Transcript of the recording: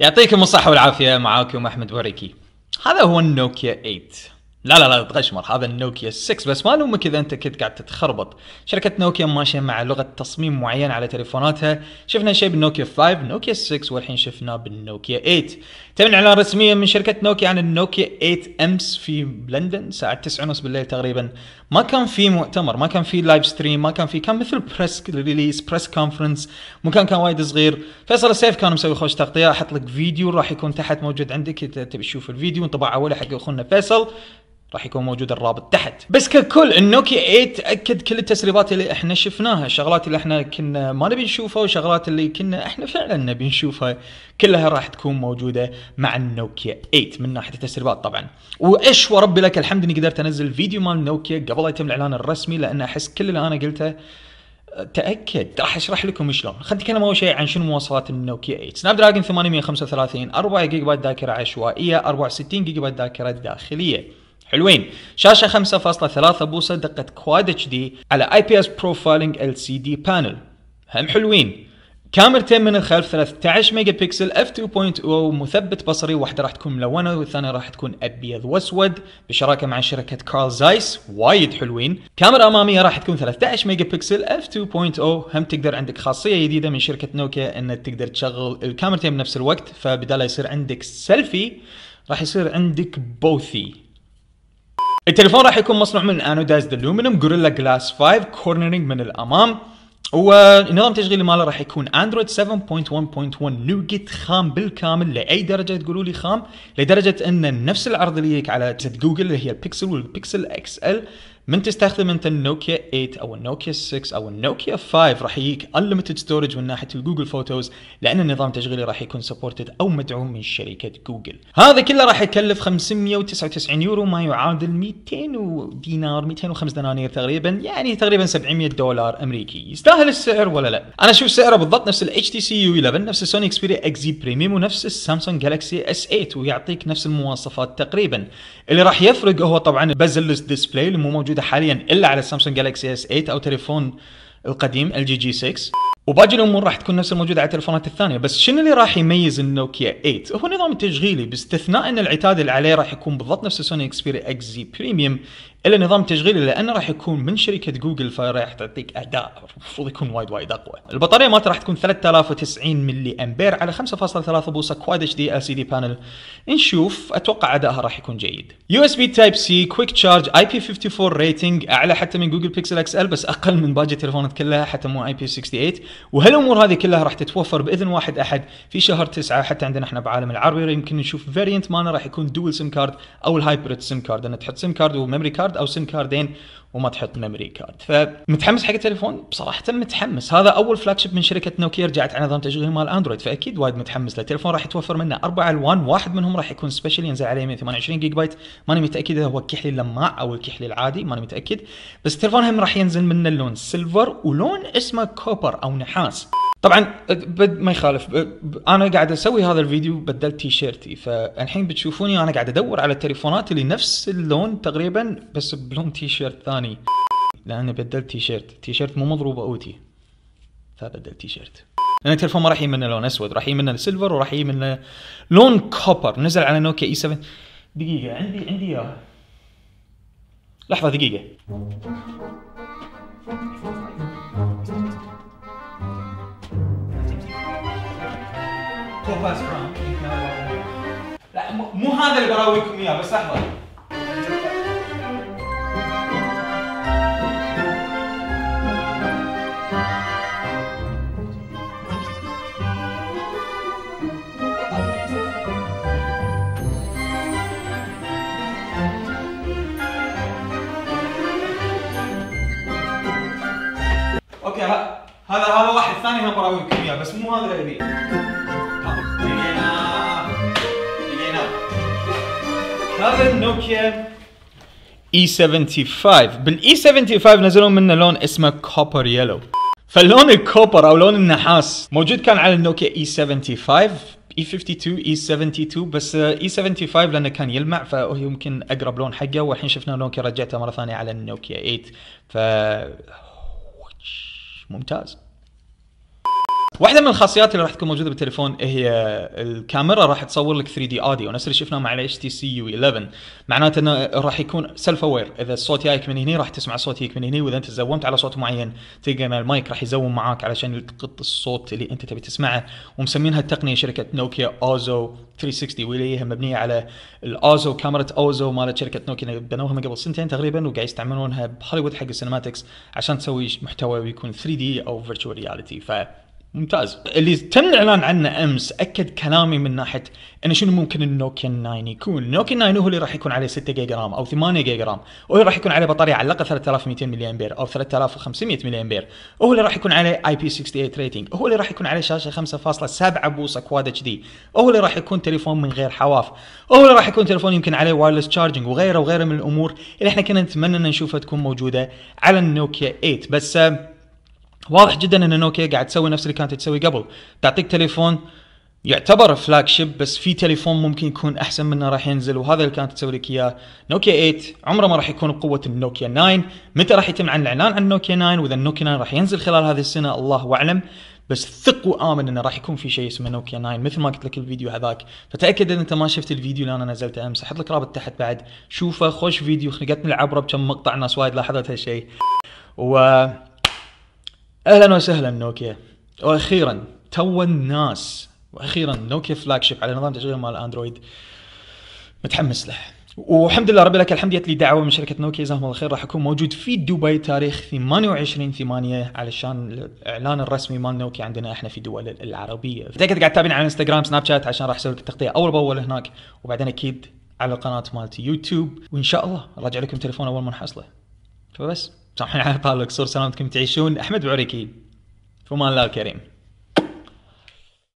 يعطيكم الصحة والعافية معاكم أحمد وريكي هذا هو النوكيا 8 لا لا لا تغشمر هذا النوكيا 6 بس ما لومك اذا انت كنت قاعد تتخربط شركه نوكيا ماشيه مع لغه تصميم معين على تليفوناتها شفنا شيء بالنوكيا 5 نوكيا 6 والحين شفناه بالنوكيا 8 تم اعلان رسميا من شركه نوكيا عن النوكيا 8 امس في لندن الساعه 9:30 بالليل تقريبا ما كان في مؤتمر ما كان في لايف ستريم ما كان في كان مثل بريس ريليس بريس كونفرنس مكان كان وايد صغير فيصل السيف كان مسوي خوش تغطيه احط لك فيديو راح يكون تحت موجود عندك اذا تبي تشوف الفيديو انطباع اولي حق اخونا فيصل راح يكون موجود الرابط تحت بس ككل النوكيا 8 اكد كل التسريبات اللي احنا شفناها الشغلات اللي احنا كنا ما نبي نشوفها والشغلات اللي كنا احنا فعلا نبي نشوفها كلها راح تكون موجوده مع النوكيا 8 من ناحيه التسريبات طبعا وايش وربي لك الحمد اني قدرت انزل فيديو مال نوكيا قبل يتم الاعلان الرسمي لان احس كل اللي انا قلته تاكد راح اشرح لكم شلون خلينا نتكلم اول شيء عن شنو مواصفات النوكيا 8 سناب دراجون 835 4 جيجا بايت ذاكره عشوائيه 64 جيجا بايت ذاكره داخليه حلوين شاشه 5.3 بوصه دقه كواد اتش دي على اي بي اس بروفايلنج ال سي دي بانل هم حلوين كاميرتين من الخلف 13 ميجا بكسل اف 2.0 مثبت بصري واحده راح تكون ملونه والثانيه راح تكون ابيض واسود بشراكه مع شركه كارل زايس وايد حلوين كاميرا اماميه راح تكون 13 ميجا بكسل اف 2.0 هم تقدر عندك خاصيه جديده من شركه نوكيا ان تقدر تشغل الكاميرتين بنفس الوقت فبدال يصير عندك سيلفي راح يصير عندك بوثي التليفون راح يكون مصنوع من انودايزد الومنيوم جوريلا جلاس 5 كورنرنج من الامام ونظام تشغيلي ماله راح يكون اندرويد 7.1.1 نوجت خام بالكامل لاي درجه تقولوا لي خام لدرجه ان نفس العرض اللي يجيك على جوجل اللي هي البيكسل والبيكسل اكس ال من تستخدم انت النوكيا 8 او النوكيا 6 او النوكيا 5 راح يجيك انليمتد ستورج من ناحيه الجوجل فوتوز لان النظام التشغيلي راح يكون سبورتد او مدعوم من شركه جوجل هذا كله راح يكلف 599 يورو ما يعادل 200 دينار 205 دنانير تقريبا يعني تقريبا 700 دولار امريكي يستاهل السعر ولا لا انا اشوف سعره بالضبط نفس الاتش تي سي يو 11 نفس السوني اكسبيريا اكس زي بريميوم ونفس السامسونج جالكسي اس 8 ويعطيك نفس المواصفات تقريبا اللي راح يفرق هو طبعا بزلس ديسبلاي اللي مو موجود موجوده حاليا الا على سامسونج جالكسي اس 8 او تليفون القديم ال جي جي 6 وباقي الامور راح تكون نفس الموجوده على التليفونات الثانيه بس شنو اللي راح يميز النوكيا 8 هو نظام التشغيلي باستثناء ان العتاد اللي عليه راح يكون بالضبط نفس سوني اكسبيريا اكس زي بريميوم الا نظام تشغيلي لانه راح يكون من شركه جوجل فراح تعطيك اداء المفروض يكون وايد وايد اقوى. البطاريه مالته راح تكون 3090 ملي امبير على 5.3 بوصه كواد اتش دي ال سي دي بانل. نشوف اتوقع ادائها راح يكون جيد. يو اس بي تايب سي كويك تشارج اي بي 54 ريتنج اعلى حتى من جوجل بيكسل اكس ال بس اقل من باقي التليفونات كلها حتى مو اي بي 68 وهالامور هذه كلها راح تتوفر باذن واحد احد في شهر 9 حتى عندنا احنا بعالم العربي يمكن نشوف فيرينت مالنا راح يكون دول سيم كارد او الهايبريد سيم كارد انه تحط سيم كارد وميموري كارد او سم كاردين وما تحط ميموري كارد فمتحمس حق التليفون بصراحه متحمس هذا اول فلاج من شركه نوكيا رجعت على نظام تشغيل مال اندرويد فاكيد وايد متحمس للتليفون راح يتوفر منه اربع الوان واحد منهم راح يكون سبيشل ينزل عليه 128 جيجا بايت ماني متاكد اذا هو الكحلي اللماع او الكحلي العادي ماني متاكد بس التليفون هم راح ينزل منه اللون سيلفر ولون اسمه كوبر او نحاس طبعا ما يخالف انا قاعد اسوي هذا الفيديو بدلت تيشيرتي فالحين بتشوفوني انا قاعد ادور على التليفونات اللي نفس اللون تقريبا بس بلون تيشيرت ثاني لان بدلت تيشيرت تيشيرت مو مضروبه اوتي فبدلت تيشيرت لان التليفون ما راح يجي منه لون اسود راح يجي منه سيلفر وراح يجي منه لون كوبر نزل على نوكيا اي 7 دقيقه عندي عندي اياه لحظه دقيقه باس لا مو هذا اللي براويكم اياه بس لحظه اوكي هذا هذا واحد ثاني هم براويكم اياه بس مو هذا اللي ابيه هذا النوكيا اي 75 بالاي 75 نزلوا منه لون اسمه كوبر يلو فاللون الكوبر او لون النحاس موجود كان على النوكيا اي 75 اي 52 اي 72 بس اي e 75 لانه كان يلمع فهو يمكن اقرب لون حقه والحين شفنا نوكيا رجعته مره ثانيه على النوكيا 8 ف ممتاز واحده من الخاصيات اللي راح تكون موجوده بالتليفون هي الكاميرا راح تصور لك 3 دي اوديو نفس اللي شفناه مع الاتش تي سي يو 11 معناته انه راح يكون سيلف اوير اذا الصوت جايك من هنا راح تسمع صوت يجيك من هنا واذا انت زومت على صوت معين تلقى ان المايك راح يزوم معاك علشان يلتقط الصوت اللي انت تبي تسمعه ومسمينها التقنيه شركه نوكيا اوزو 360 واللي هي مبنيه على الاوزو كاميرا اوزو مالت شركه نوكيا بنوها من قبل سنتين تقريبا وقاعد يستعملونها بهوليوود حق السينماتكس عشان تسوي محتوى يكون 3 دي او فيرتشوال رياليتي ف ممتاز اللي تم الاعلان عنه امس اكد كلامي من ناحيه انه شنو ممكن النوكيا 9 يكون، النوكيا 9 هو اللي راح يكون عليه 6 جيجا رام او 8 جيجا رام، وهو راح يكون عليه بطاريه على الاقل 3200 ملي امبير او 3500 ملي امبير، وهو اللي راح يكون عليه اي بي 68 ريتنج، وهو اللي راح يكون عليه شاشه 5.7 بوصه كواد اتش دي، وهو اللي راح يكون تليفون من غير حواف، وهو اللي راح يكون تليفون يمكن عليه وايرلس تشارجنج وغيره وغيره من الامور اللي احنا كنا نتمنى ان نشوفها تكون موجوده على النوكيا 8 بس آه، واضح جدا ان نوكيا قاعد تسوي نفس اللي كانت تسوي قبل تعطيك تليفون يعتبر فلاج شيب بس في تليفون ممكن يكون احسن منه راح ينزل وهذا اللي كانت تسوي لك اياه نوكيا 8 عمره ما راح يكون بقوه النوكيا 9 متى راح يتم عن الاعلان عن نوكيا 9 واذا النوكيا 9 راح ينزل خلال هذه السنه الله اعلم بس ثق وامن انه راح يكون في شيء اسمه نوكيا 9 مثل ما قلت لك الفيديو هذاك فتاكد اذا انت ما شفت الفيديو اللي انا نزلته امس احط لك رابط تحت بعد شوفه خوش فيديو خنقتني العبره بكم مقطع ناس وايد لاحظت هالشيء و اهلا وسهلا نوكيا واخيرا تو الناس واخيرا نوكيا فلاج شيب على نظام تشغيل مال اندرويد متحمس له والحمد لله رب لك الحمد جت لي دعوه من شركه نوكيا جزاهم الله خير راح اكون موجود في دبي تاريخ 28 8 علشان الاعلان الرسمي مال نوكيا عندنا احنا في الدول العربيه فتاكد قاعد تتابعني على انستغرام سناب شات عشان راح اسوي لك التغطيه اول باول هناك وبعدين اكيد على القناه مالتي يوتيوب وان شاء الله راجع لكم تليفون اول ما نحصله فبس سامحني على القصور سلامتكم تعيشون احمد بعريكي فمان الله الكريم